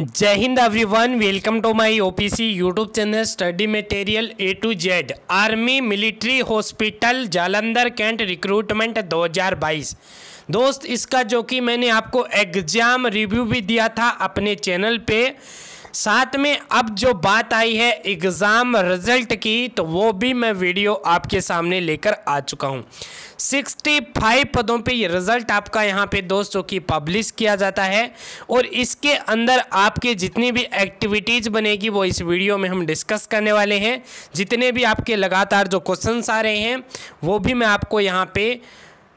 जय हिंद everyone welcome to my OPC YouTube channel study material A to Z army military hospital Jalandhar cantt recruitment 2022 दोस्त इसका जो कि मैंने आपको एग्जाम रिव्यू भी दिया था अपने चैनल पे साथ में अब जो बात आई है एग्ज़ाम रिजल्ट की तो वो भी मैं वीडियो आपके सामने लेकर आ चुका हूँ 65 पदों पे ये रिजल्ट आपका यहाँ पे दोस्तों की पब्लिश किया जाता है और इसके अंदर आपके जितनी भी एक्टिविटीज़ बनेगी वो इस वीडियो में हम डिस्कस करने वाले हैं जितने भी आपके लगातार जो क्वेश्चन आ रहे हैं वो भी मैं आपको यहाँ पर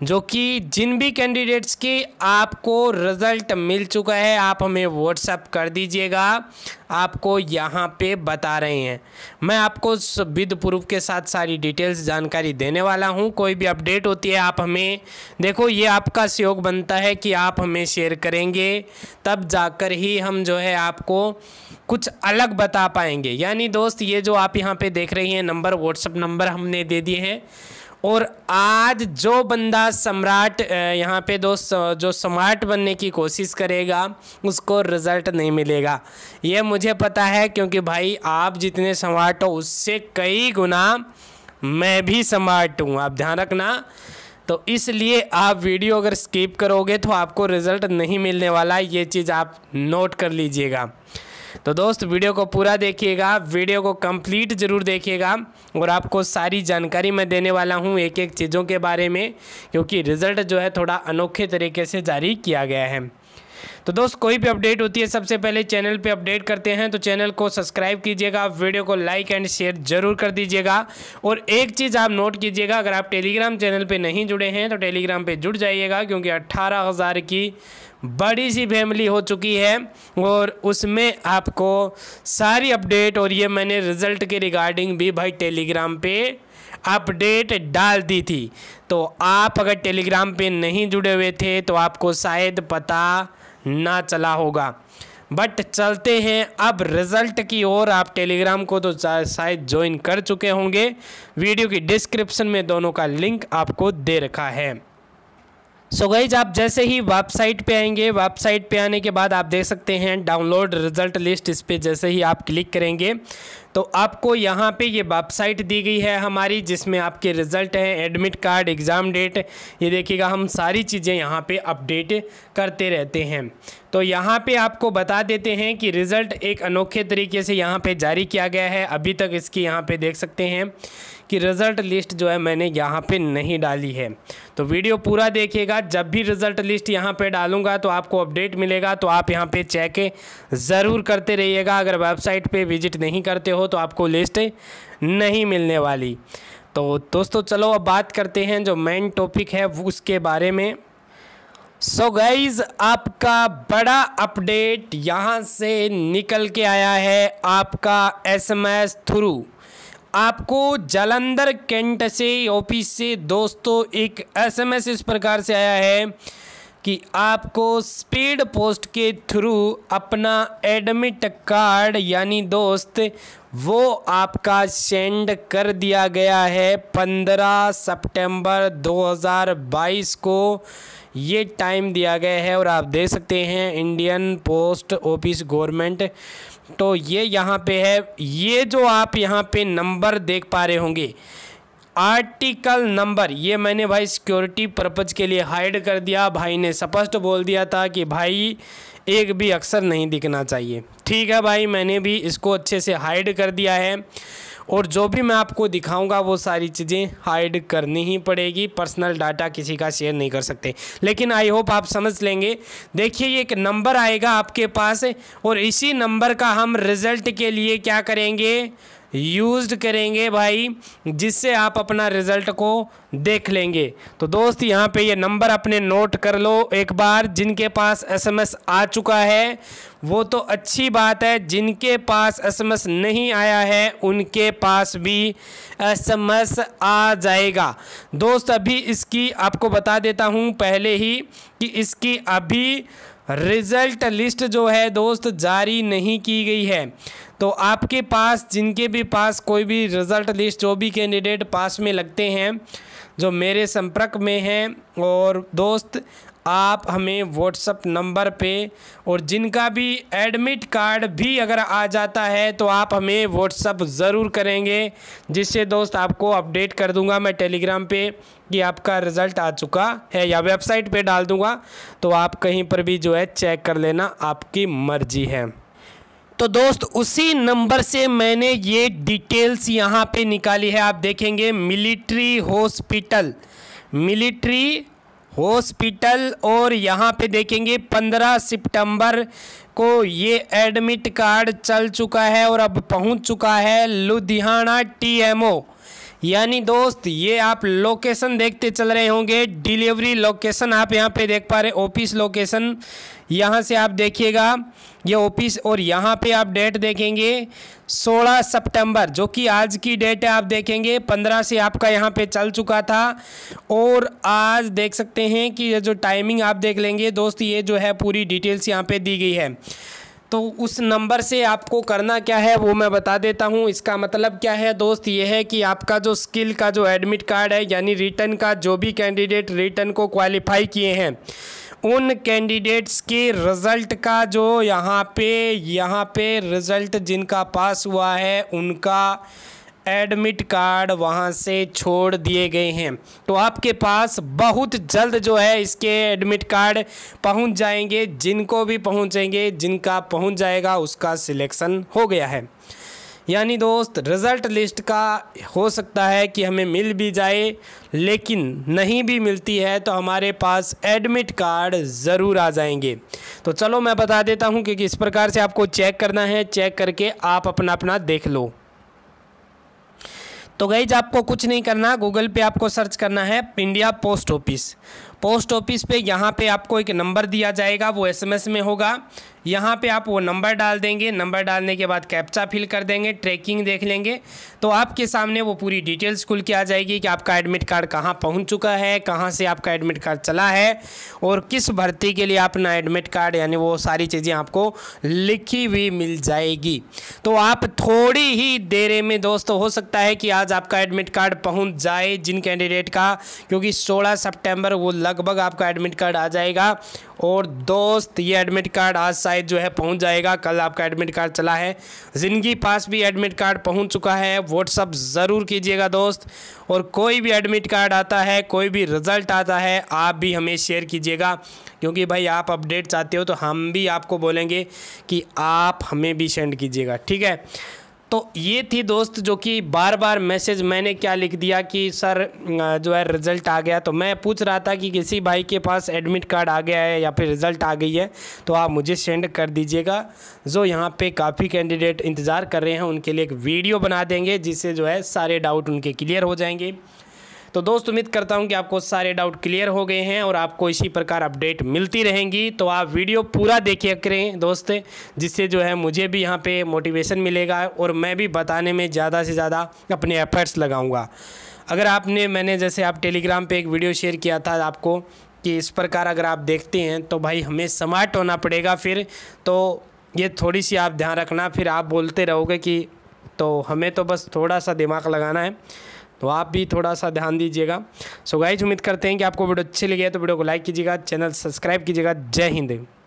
जो कि जिन भी कैंडिडेट्स की आपको रिज़ल्ट मिल चुका है आप हमें व्हाट्सअप कर दीजिएगा आपको यहाँ पे बता रहे हैं मैं आपको विद प्रूफ के साथ सारी डिटेल्स जानकारी देने वाला हूँ कोई भी अपडेट होती है आप हमें देखो ये आपका सहयोग बनता है कि आप हमें शेयर करेंगे तब जाकर ही हम जो है आपको कुछ अलग बता पाएंगे यानी दोस्त ये जो आप यहाँ पे देख रही हैं नंबर व्हाट्सअप नंबर हमने दे दिए हैं और आज जो बंदा सम्राट यहाँ पे दो जो सम्राट बनने की कोशिश करेगा उसको रिज़ल्ट नहीं मिलेगा ये मुझे पता है क्योंकि भाई आप जितने सम्राट हो उससे कई गुना मैं भी सम्राट हूँ आप ध्यान रखना तो इसलिए आप वीडियो अगर स्किप करोगे तो आपको रिज़ल्ट नहीं मिलने वाला ये चीज़ आप नोट कर लीजिएगा तो दोस्त वीडियो को पूरा देखिएगा वीडियो को कंप्लीट ज़रूर देखिएगा और आपको सारी जानकारी मैं देने वाला हूँ एक एक चीज़ों के बारे में क्योंकि रिज़ल्ट जो है थोड़ा अनोखे तरीके से जारी किया गया है तो दोस्त कोई भी अपडेट होती है सबसे पहले चैनल पे अपडेट करते हैं तो चैनल को सब्सक्राइब कीजिएगा वीडियो को लाइक एंड शेयर जरूर कर दीजिएगा और एक चीज़ आप नोट कीजिएगा अगर आप टेलीग्राम चैनल पर नहीं जुड़े हैं तो टेलीग्राम पर जुड़ जाइएगा क्योंकि अट्ठारह की बड़ी सी फैमिली हो चुकी है और उसमें आपको सारी अपडेट और ये मैंने रिज़ल्ट के रिगार्डिंग भी भाई टेलीग्राम पे अपडेट डाल दी थी तो आप अगर टेलीग्राम पे नहीं जुड़े हुए थे तो आपको शायद पता ना चला होगा बट चलते हैं अब रिज़ल्ट की ओर आप टेलीग्राम को तो शायद ज्वाइन कर चुके होंगे वीडियो की डिस्क्रिप्शन में दोनों का लिंक आपको दे रखा है सो so गईज आप जैसे ही वेबसाइट पे आएंगे वेबसाइट पे आने के बाद आप देख सकते हैं डाउनलोड रिजल्ट लिस्ट इस पर जैसे ही आप क्लिक करेंगे तो आपको यहाँ पे ये वेबसाइट दी गई है हमारी जिसमें आपके रिज़ल्ट हैं एडमिट कार्ड एग्ज़ाम डेट ये देखिएगा हम सारी चीज़ें यहाँ पे अपडेट करते रहते हैं तो यहाँ पे आपको बता देते हैं कि रिज़ल्ट एक अनोखे तरीके से यहाँ पे जारी किया गया है अभी तक इसकी यहाँ पे देख सकते हैं कि रिज़ल्ट लिस्ट जो है मैंने यहाँ पे नहीं डाली है तो वीडियो पूरा देखिएगा जब भी रिज़ल्ट लिस्ट यहाँ पे डालूंगा तो आपको अपडेट मिलेगा तो आप यहाँ पे चेक ज़रूर करते रहिएगा अगर वेबसाइट पे विजिट नहीं करते हो तो आपको लिस्ट नहीं मिलने वाली तो दोस्तों चलो अब बात करते हैं जो मेन टॉपिक है उसके बारे में सो so गाइज आपका बड़ा अपडेट यहाँ से निकल के आया है आपका एसएमएस थ्रू आपको जालंधर कैंट से ऑफिस से दोस्तों एक एसएमएस इस प्रकार से आया है कि आपको स्पीड पोस्ट के थ्रू अपना एडमिट कार्ड यानी दोस्त वो आपका सेंड कर दिया गया है पंद्रह सितंबर 2022 को ये टाइम दिया गया है और आप देख सकते हैं इंडियन पोस्ट ऑफिस गवर्नमेंट तो ये यहाँ पे है ये जो आप यहाँ पे नंबर देख पा रहे होंगे आर्टिकल नंबर ये मैंने भाई सिक्योरिटी पर्पज़ के लिए हाइड कर दिया भाई ने स्पष्ट बोल दिया था कि भाई एक भी अक्सर नहीं दिखना चाहिए ठीक है भाई मैंने भी इसको अच्छे से हाइड कर दिया है और जो भी मैं आपको दिखाऊंगा वो सारी चीज़ें हाइड करनी ही पड़ेगी पर्सनल डाटा किसी का शेयर नहीं कर सकते लेकिन आई होप आप समझ लेंगे देखिए एक नंबर आएगा आपके पास और इसी नंबर का हम रिज़ल्ट के लिए क्या करेंगे यूज करेंगे भाई जिससे आप अपना रिज़ल्ट को देख लेंगे तो दोस्त यहाँ पे ये नंबर अपने नोट कर लो एक बार जिनके पास एसएमएस आ चुका है वो तो अच्छी बात है जिनके पास एसएमएस नहीं आया है उनके पास भी एसएमएस आ जाएगा दोस्त अभी इसकी आपको बता देता हूँ पहले ही कि इसकी अभी रिजल्ट लिस्ट जो है दोस्त जारी नहीं की गई है तो आपके पास जिनके भी पास कोई भी रिज़ल्ट लिस्ट जो भी कैंडिडेट पास में लगते हैं जो मेरे संपर्क में हैं और दोस्त आप हमें व्हाट्सअप नंबर पे और जिनका भी एडमिट कार्ड भी अगर आ जाता है तो आप हमें व्हाट्सअप ज़रूर करेंगे जिससे दोस्त आपको अपडेट कर दूंगा मैं टेलीग्राम पे कि आपका रिज़ल्ट आ चुका है या वेबसाइट पे डाल दूंगा तो आप कहीं पर भी जो है चेक कर लेना आपकी मर्जी है तो दोस्त उसी नंबर से मैंने ये डिटेल्स यहाँ पे निकाली है आप देखेंगे मिलिट्री हॉस्पिटल मिलिट्री हॉस्पिटल और यहाँ पे देखेंगे 15 सितंबर को ये एडमिट कार्ड चल चुका है और अब पहुँच चुका है लुधियाना टीएमओ यानी दोस्त ये आप लोकेशन देखते चल रहे होंगे डिलीवरी लोकेशन आप यहाँ पे देख पा रहे ऑफिस लोकेशन यहाँ से आप देखिएगा ये ऑफिस और यहाँ पे आप डेट देखेंगे 16 सितंबर जो कि आज की डेट है आप देखेंगे 15 से आपका यहाँ पे चल चुका था और आज देख सकते हैं कि ये जो टाइमिंग आप देख लेंगे दोस्त ये जो है पूरी डिटेल्स यहाँ पर दी गई है तो उस नंबर से आपको करना क्या है वो मैं बता देता हूँ इसका मतलब क्या है दोस्त ये है कि आपका जो स्किल का जो एडमिट कार्ड है यानी रिटर्न का जो भी कैंडिडेट रिटर्न को क्वालिफाई किए हैं उन कैंडिडेट्स के रिज़ल्ट का जो यहाँ पे यहाँ पे रिज़ल्ट जिनका पास हुआ है उनका एडमिट कार्ड वहाँ से छोड़ दिए गए हैं तो आपके पास बहुत जल्द जो है इसके एडमिट कार्ड पहुँच जाएंगे जिनको भी पहुँचेंगे जिनका पहुँच जाएगा उसका सिलेक्शन हो गया है यानी दोस्त रिज़ल्ट लिस्ट का हो सकता है कि हमें मिल भी जाए लेकिन नहीं भी मिलती है तो हमारे पास एडमिट कार्ड ज़रूर आ जाएंगे तो चलो मैं बता देता हूँ कि किस प्रकार से आपको चेक करना है चेक करके आप अपना अपना देख लो तो गईज आपको कुछ नहीं करना गूगल पे आपको सर्च करना है India post office post office पे यहाँ पे आपको एक नंबर दिया जाएगा वो एसएमएस में होगा यहाँ पे आप वो नंबर डाल देंगे नंबर डालने के बाद कैप्चा फिल कर देंगे ट्रैकिंग देख लेंगे तो आपके सामने वो पूरी डिटेल्स खुल के आ जाएगी कि आपका एडमिट कार्ड कहाँ पहुँच चुका है कहाँ से आपका एडमिट कार्ड चला है और किस भर्ती के लिए अपना एडमिट कार्ड यानी वो सारी चीज़ें आपको लिखी हुई मिल जाएगी तो आप थोड़ी ही देर में दोस्तों हो सकता है कि आज आपका एडमिट कार्ड पहुँच जाए जिन कैंडिडेट का क्योंकि सोलह सेप्टेम्बर वो लग लगभग आपका एडमिट कार्ड आ जाएगा और दोस्त ये एडमिट कार्ड आज शायद जो है पहुंच जाएगा कल आपका एडमिट कार्ड चला है ज़िंदगी पास भी एडमिट कार्ड पहुंच चुका है व्हाट्सअप ज़रूर कीजिएगा दोस्त और कोई भी एडमिट कार्ड आता है कोई भी रिज़ल्ट आता है आप भी हमें शेयर कीजिएगा क्योंकि भाई आप अपडेट चाहते हो तो हम भी आपको बोलेंगे कि आप हमें भी सेंड कीजिएगा ठीक है तो ये थी दोस्त जो कि बार बार मैसेज मैंने क्या लिख दिया कि सर जो है रिज़ल्ट आ गया तो मैं पूछ रहा था कि किसी भाई के पास एडमिट कार्ड आ गया है या फिर रिज़ल्ट आ गई है तो आप मुझे सेंड कर दीजिएगा जो यहाँ पे काफ़ी कैंडिडेट इंतज़ार कर रहे हैं उनके लिए एक वीडियो बना देंगे जिससे जो है सारे डाउट उनके क्लियर हो जाएंगे तो दोस्त उम्मीद करता हूँ कि आपको सारे डाउट क्लियर हो गए हैं और आपको इसी प्रकार अपडेट मिलती रहेंगी तो आप वीडियो पूरा देखिए करें दोस्त जिससे जो है मुझे भी यहाँ पर मोटिवेशन मिलेगा और मैं भी बताने में ज़्यादा से ज़्यादा अपने एफर्ट्स लगाऊँगा अगर आपने मैंने जैसे आप टेलीग्राम पर एक वीडियो शेयर किया था आपको कि इस प्रकार अगर आप देखते हैं तो भाई हमें स्मार्ट होना पड़ेगा फिर तो ये थोड़ी सी आप ध्यान रखना फिर आप बोलते रहोगे कि तो हमें तो बस थोड़ा सा दिमाग लगाना है तो आप भी थोड़ा सा ध्यान दीजिएगा सो गाइज उम्मीद करते हैं कि आपको वीडियो अच्छी लगी है तो वीडियो को लाइक कीजिएगा चैनल सब्सक्राइब कीजिएगा जय हिंद